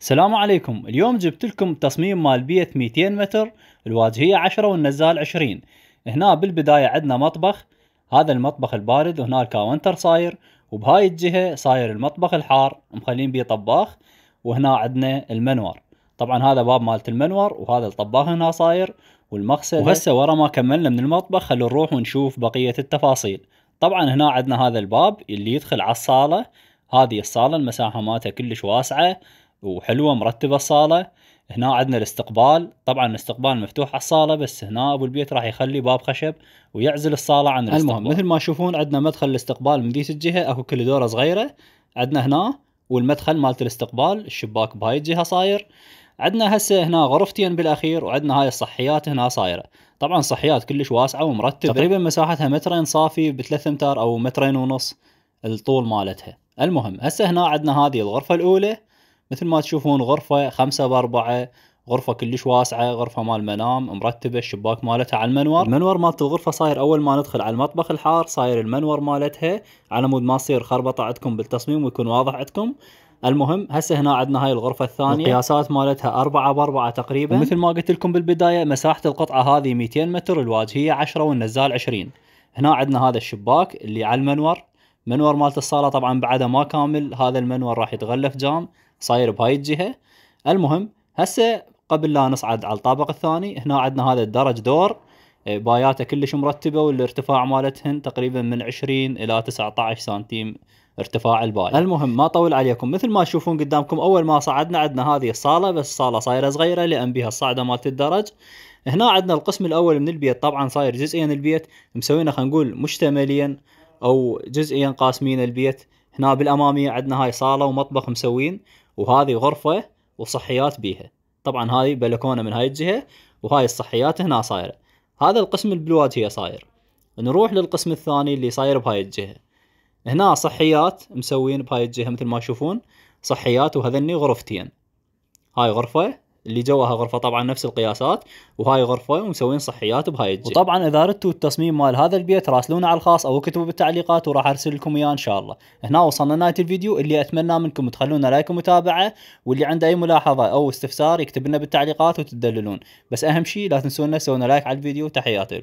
السلام عليكم اليوم جبت لكم تصميم مال بيت 200 متر الواجهية 10 والنزال 20 هنا بالبداية عندنا مطبخ هذا المطبخ البارد وهنا الكاونتر صاير وبهاي الجهة صاير المطبخ الحار مخلين بيه طباخ وهنا عندنا المنور طبعا هذا باب مالت المنور وهذا الطباخ هنا صاير والمغسل وهسه ورا ما كملنا من المطبخ خلو نروح ونشوف بقية التفاصيل طبعا هنا عندنا هذا الباب اللي يدخل على الصالة هذه الصالة المساحة مالتها كلش واسعة وحلوه مرتبه الصاله هنا عندنا الاستقبال طبعا الاستقبال مفتوح على الصاله بس هنا ابو البيت راح يخلي باب خشب ويعزل الصاله عن الاستقبال المهم مثل ما تشوفون عندنا مدخل الاستقبال من ذي الجهه اكو كليدوره صغيره عندنا هنا والمدخل مالت الاستقبال الشباك بهاي الجهه صاير عندنا هسه هنا غرفتين بالاخير وعندنا هاي الصحيات هنا صايره طبعا صحيات كلش واسعه ومرتبه تقريبا مساحتها مترين صافي ب3 امتار او مترين ونص الطول مالتها المهم هسه هنا عندنا هذه الغرفه الاولى مثل ما تشوفون غرفة خمسة بأربعة غرفة كلش واسعة غرفة مال منام مرتبة الشباك مالتها على المنور المنور مالت الغرفة صاير أول ما ندخل على المطبخ الحار صاير المنور مالتها على مود ما تصير خربطة عندكم بالتصميم ويكون واضح عندكم المهم هسه هنا عندنا هاي الغرفة الثانية القياسات مالتها 4 ب 4 تقريبا مثل ما قلت لكم بالبداية مساحة القطعة هذه 200 متر الواجهية 10 والنزال 20 هنا عندنا هذا الشباك اللي على المنور منور مالت الصاله طبعا بعده ما كامل هذا المنور راح يتغلف جام صاير بهاي الجهه المهم هسه قبل لا نصعد على الطابق الثاني هنا عندنا هذا الدرج دور إيه، باياته كلش مرتبه والارتفاع مالتهن تقريبا من 20 الى 19 سنتيم ارتفاع الباي المهم ما طول عليكم مثل ما تشوفون قدامكم اول ما صعدنا عندنا هذه الصاله بس الصاله صايره صغيره لان بها الصعده مالت الدرج هنا عندنا القسم الاول من البيت طبعا صاير جزئيا البيت مسوينا خلينا نقول مشتمليا او جزئيا قاسمين البيت هنا بالاماميه عندنا هاي صاله ومطبخ مسوين وهذه غرفه وصحيات بيها طبعا هاي بلكونه من هاي الجهه وهاي الصحيات هنا صايره هذا القسم البلواجيه صاير نروح للقسم الثاني اللي صاير بهاي الجهه هنا صحيات مسوين بهاي الجهه مثل ما تشوفون صحيات وهذني غرفتين هاي غرفه اللي جواها غرفه طبعا نفس القياسات وهاي غرفه ومسوين صحيات بهاي الجهه وطبعا اذا اردتوا التصميم مال هذا البيت راسلونا على الخاص او اكتبوا بالتعليقات وراح ارسل لكم اياه ان شاء الله هنا وصلنا نهايه الفيديو اللي اتمنى منكم تخلونا لايك ومتابعه واللي عنده اي ملاحظه او استفسار يكتب لنا بالتعليقات وتدللون بس اهم شيء لا تنسونا تسوون لايك على الفيديو تحياتي